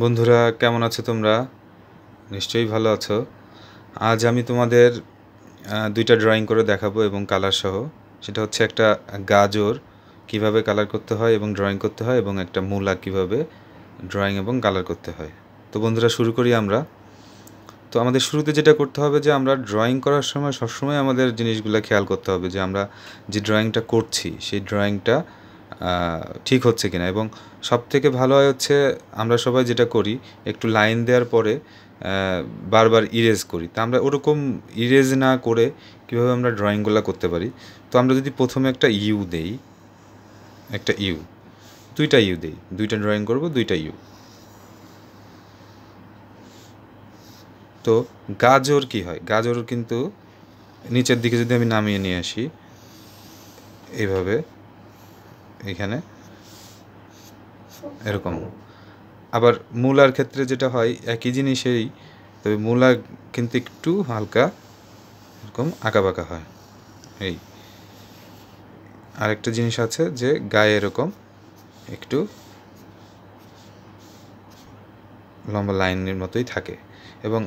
বন্ধুরা কেমন আছো তোমরা নিশ্চয়ই ভালো আছো আজ আমি তোমাদের দুইটা ড্রয়িং করে দেখাবো এবং কালার সহ সেটা হচ্ছে একটা গাজর কিভাবে কালার করতে হয় এবং ড্রয়িং করতে হয় এবং একটা মূলা কিভাবে ড্রয়িং এবং কালার করতে হয় তো বন্ধুরা শুরু করি আমরা তো আমাদের শুরুতে যেটা করতে হবে যে আমরা ড্রয়িং করার সময় সবসময় আমাদের জিনিসগুলো খেয়াল করতে হবে যে আমরা যে ড্রয়িংটা করছি সেই ড্রয়িংটা ঠিক হচ্ছে কিনা এবং সবথেকে ভালো হয় হচ্ছে আমরা সবাই যেটা করি একটু লাইন দেওয়ার পরে বারবার ইরেজ করি তা আমরা ওরকম ইরেজ না করে কীভাবে আমরা ড্রয়িংগুলো করতে পারি তো আমরা যদি প্রথমে একটা ইউ দেই একটা ইউ দুইটা ইউ দেই দুইটা ড্রয়িং করব দুইটা ইউ তো গাজর কি হয় গাজর কিন্তু নিচের দিকে যদি আমি নামিয়ে নিয়ে আসি এইভাবে এখানে এরকম আবার মূলার ক্ষেত্রে যেটা হয় একই জিনিসেই তবে মূলা কিন্তু একটু হালকা এরকম বাঁকা হয় এই আরেকটা জিনিস আছে যে গায়ে এরকম একটু লম্বা লাইনের মতোই থাকে এবং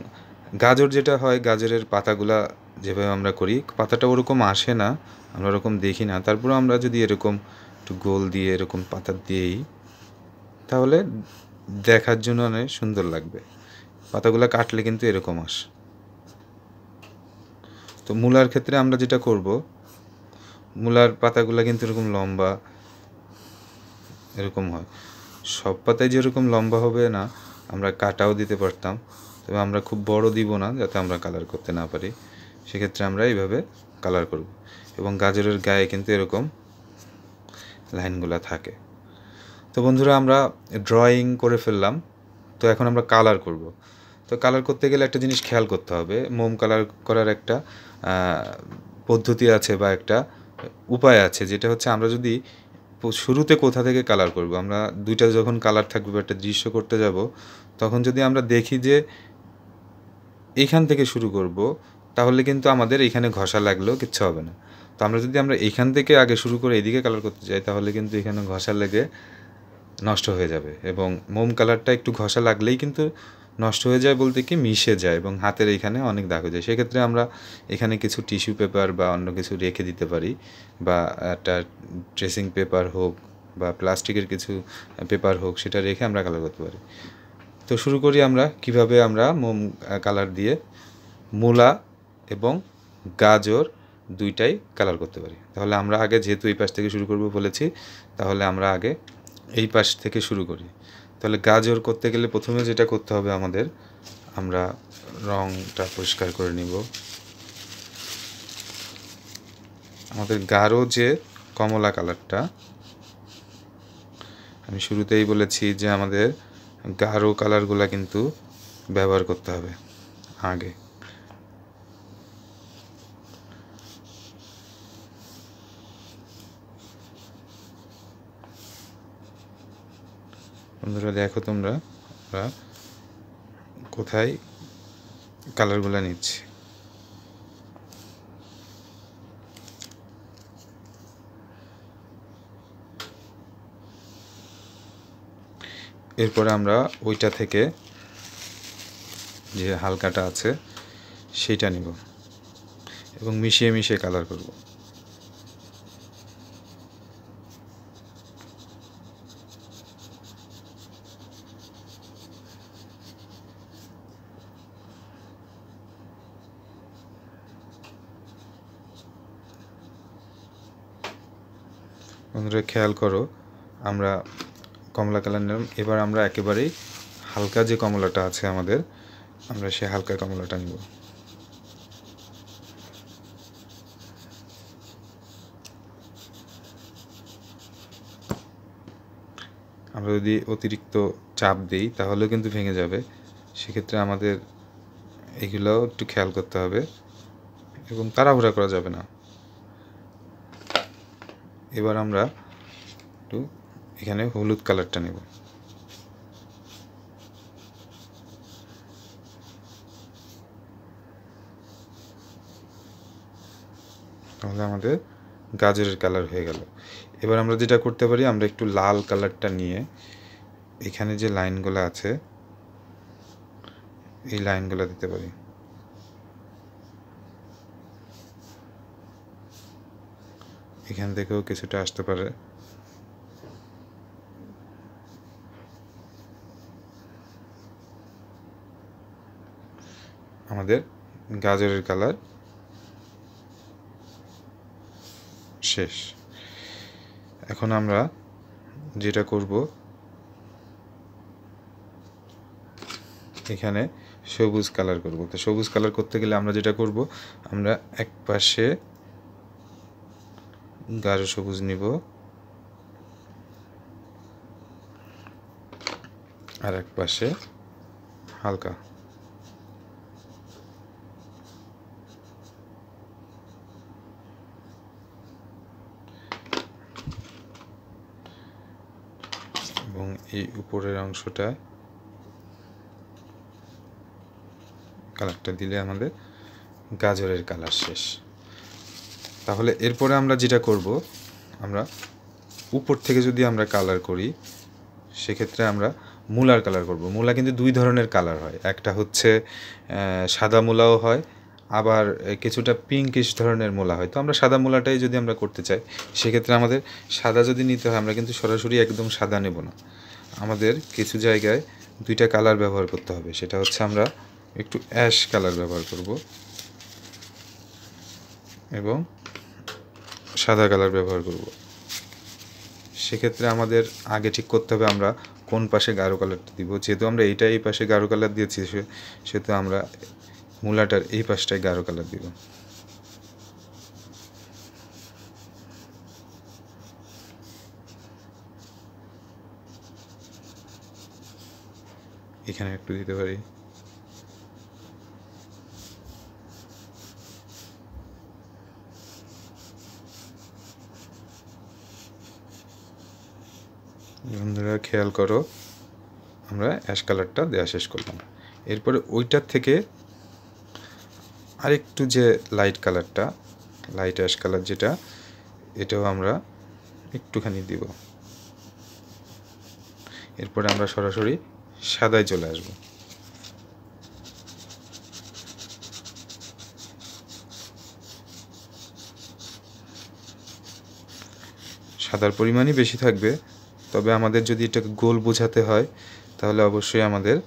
গাজর যেটা হয় গাজরের পাতাগুলা যেভাবে আমরা করি পাতাটা ওরকম আসে না আমরা ওরকম দেখি না তারপরে আমরা যদি এরকম একটু গোল দিয়ে এরকম পাতা দিয়েই তাহলে দেখার জন্য অনেক সুন্দর লাগবে পাতাগুলো কাটলে কিন্তু এরকম আস তো মূলার ক্ষেত্রে আমরা যেটা করব মূলার পাতাগুলো কিন্তু এরকম লম্বা এরকম হয় সব পাতায় যেরকম লম্বা হবে না আমরা কাটাও দিতে পারতাম তবে আমরা খুব বড় দিব না যাতে আমরা কালার করতে না পারি সেক্ষেত্রে আমরা এইভাবে কালার করব এবং গাজরের গায়ে কিন্তু এরকম লাইনগুলো থাকে তো বন্ধুরা আমরা ড্রয়িং করে ফেললাম তো এখন আমরা কালার করব তো কালার করতে গেলে একটা জিনিস খেয়াল করতে হবে মোম কালার করার একটা পদ্ধতি আছে বা একটা উপায় আছে যেটা হচ্ছে আমরা যদি শুরুতে কোথা থেকে কালার করব আমরা দুইটা যখন কালার থাকবে বা একটা দৃশ্য করতে যাব তখন যদি আমরা দেখি যে এইখান থেকে শুরু করব তাহলে কিন্তু আমাদের এখানে ঘষা লাগলেও কিচ্ছু হবে না তো আমরা যদি আমরা এইখান থেকে আগে শুরু করে এদিকে কালার করতে যাই তাহলে কিন্তু এখানে ঘষা লেগে নষ্ট হয়ে যাবে এবং মোম কালারটা একটু ঘষা লাগলেই কিন্তু নষ্ট হয়ে যায় বলতে কি মিশে যায় এবং হাতের এখানে অনেক দাগ হয়ে যায় সেক্ষেত্রে আমরা এখানে কিছু টিস্যু পেপার বা অন্য কিছু রেখে দিতে পারি বা একটা ড্রেসিং পেপার হোক বা প্লাস্টিকের কিছু পেপার হোক সেটা রেখে আমরা কালার করতে পারি তো শুরু করি আমরা কিভাবে আমরা মোম কালার দিয়ে মূলা এবং গাজর দুইটাই কালার করতে পারি তাহলে আমরা আগে যেহেতু এই পাশ থেকে শুরু করব বলেছি তাহলে আমরা আগে এই পাশ থেকে শুরু করি তাহলে গাজর করতে গেলে প্রথমে যেটা করতে হবে আমাদের আমরা রংটা পরিষ্কার করে নিব আমাদের গাঢ় যে কমলা কালারটা আমি শুরুতেই বলেছি যে আমাদের গাঢ় কালারগুলো কিন্তু ব্যবহার করতে হবে আগে বন্ধুরা দেখো তোমরা আমরা কোথায় কালারগুলো নিচ্ছি এরপরে আমরা ওইটা থেকে যে হালকাটা আছে সেইটা নিব এবং মিশিয়ে মিশিয়ে কালার করব বন্ধুরা খেয়াল করো আমরা কমলা কালার নিলাম এবার আমরা একেবারেই হালকা যে কমলাটা আছে আমাদের আমরা সে হালকা কমলাটা নিব আমরা যদি অতিরিক্ত চাপ দিই তাহলেও কিন্তু ভেঙে যাবে সেক্ষেত্রে আমাদের এগুলোও একটু খেয়াল করতে হবে এবং তাড়াহুড়া করা যাবে না এবার আমরা একটু এখানে হলুদ কালারটা নেব তাহলে আমাদের গাজরের কালার হয়ে গেল এবার আমরা যেটা করতে পারি আমরা একটু লাল কালারটা নিয়ে এখানে যে লাইনগুলো আছে এই লাইনগুলো দিতে পারি এখান থেকেও কিছুটা আসতে পারে আমাদের গাজরের কালার শেষ এখন আমরা যেটা করব এখানে সবুজ কালার করব তো সবুজ কালার করতে গেলে আমরা যেটা করব আমরা এক পাশে গাঢ় সবুজ নিব আর এক পাশে হালকা এবং এই উপরের অংশটা কালারটা দিলে আমাদের গাজরের কালার শেষ তাহলে এরপরে আমরা যেটা করব আমরা উপর থেকে যদি আমরা কালার করি সেক্ষেত্রে আমরা মূলার কালার করব মূলা কিন্তু দুই ধরনের কালার হয় একটা হচ্ছে সাদা মূলাও হয় আবার কিছুটা পিঙ্কিশ ধরনের মূলা হয় তো আমরা সাদা মূলাটাই যদি আমরা করতে চাই সেক্ষেত্রে আমাদের সাদা যদি নিতে হয় আমরা কিন্তু সরাসরি একদম সাদা নেব না আমাদের কিছু জায়গায় দুইটা কালার ব্যবহার করতে হবে সেটা হচ্ছে আমরা একটু অ্যাশ কালার ব্যবহার করব এবং সাদা কালার ব্যবহার করব সেক্ষেত্রে আমাদের আগে ঠিক করতে হবে আমরা কোন পাশে গাঢ় কালারটা দিব যেহেতু আমরা এইটা এই পাশে গাঢ় কালার দিয়েছি সেহেতু আমরা মূলাটার এই পাশটায় গাঢ় কালার দিব এখানে একটু দিতে পারি খেয়াল করো আমরা অ্যাশ কালারটা দেওয়া শেষ করলাম এরপরে ওইটার থেকে আরেকটু যে লাইট কালারটা লাইট অ্যাশ কালার যেটা এটাও আমরা একটুখানি দিব এরপরে আমরা সরাসরি সাদায় চলে আসব সাদার পরিমাণই বেশি থাকবে তবে আমাদের যদি এটাকে গোল বোঝাতে হয় তাহলে অবশ্যই আমাদের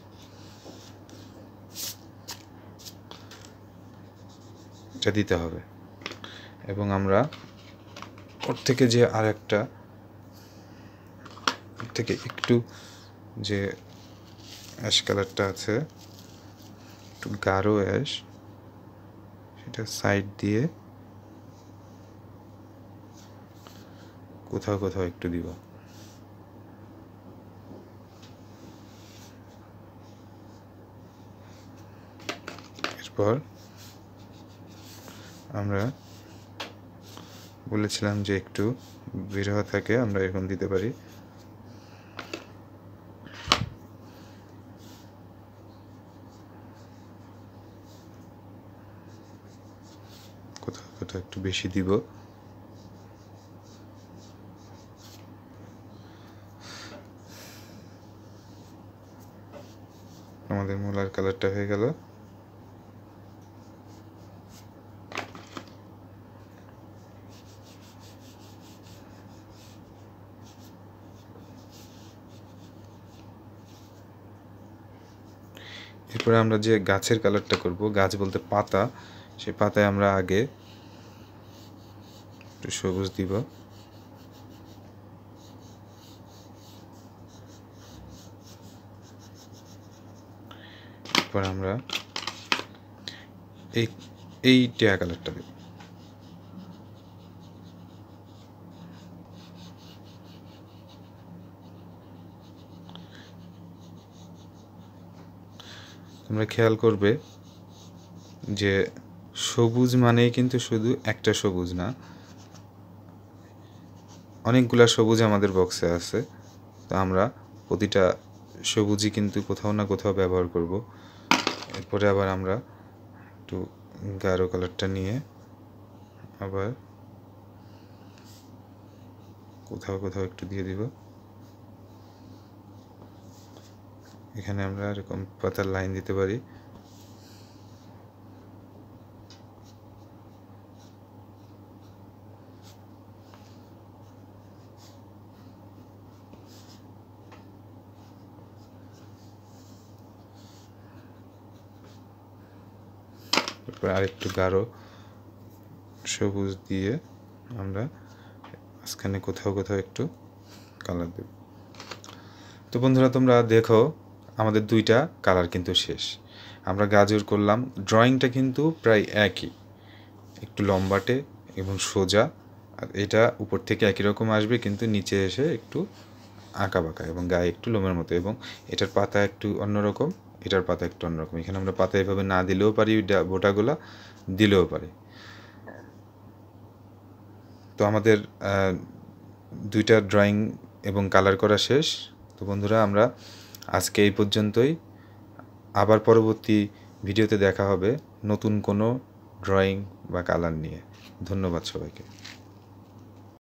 এটা দিতে হবে এবং আমরা ওর থেকে যে আর একটা থেকে একটু যে অ্যাশ কালারটা আছে একটু গাঢ় অ্যাশ সেটা সাইড দিয়ে কোথাও কোথাও একটু দিব পর আমরা বলেছিলাম যে একটু বিরহ থাকে আমরা এখন দিতে পারি কোথাও কোথাও একটু বেশি দিব আমাদের মূলার কালারটা হয়ে গেল তারপরে আমরা যে গাছের কালারটা করব গাছ বলতে পাতা সেই পাতায় আমরা আগে একটু সবুজ দিব এরপর আমরা এই এই টিয়া কালারটা দেবো তোমরা খেয়াল করবে যে সবুজ মানেই কিন্তু শুধু একটা সবুজ না অনেকগুলা সবুজ আমাদের বক্সে আছে তো আমরা প্রতিটা সবুজই কিন্তু কোথাও না কোথাও ব্যবহার করব এরপরে আবার আমরা একটু গাঢ় কালারটা নিয়ে আবার কোথাও কোথাও একটু দিয়ে দিব এখানে আমরা এরকম পাতার লাইন দিতে পারি আর আরেকটু গাঢ় সবুজ দিয়ে আমরা মাঝখানে কোথাও কোথাও একটু কালার দেব তো বন্ধুরা তোমরা দেখো আমাদের দুইটা কালার কিন্তু শেষ আমরা গাজর করলাম ড্রয়িংটা কিন্তু প্রায় একই একটু লম্বাটে এবং সোজা এটা উপর থেকে একই রকম আসবে কিন্তু নিচে এসে একটু আঁকা বাঁকা এবং গায়ে একটু লোমের মতো এবং এটার পাতা একটু অন্যরকম এটার পাতা একটু অন্যরকম এখানে আমরা পাতা এভাবে না দিলেও পারি বোটাগুলা দিলেও পারি তো আমাদের দুইটা ড্রয়িং এবং কালার করা শেষ তো বন্ধুরা আমরা আজকে এই পর্যন্তই আবার পরবর্তী ভিডিওতে দেখা হবে নতুন কোনো ড্রয়িং বা কালার নিয়ে ধন্যবাদ সবাইকে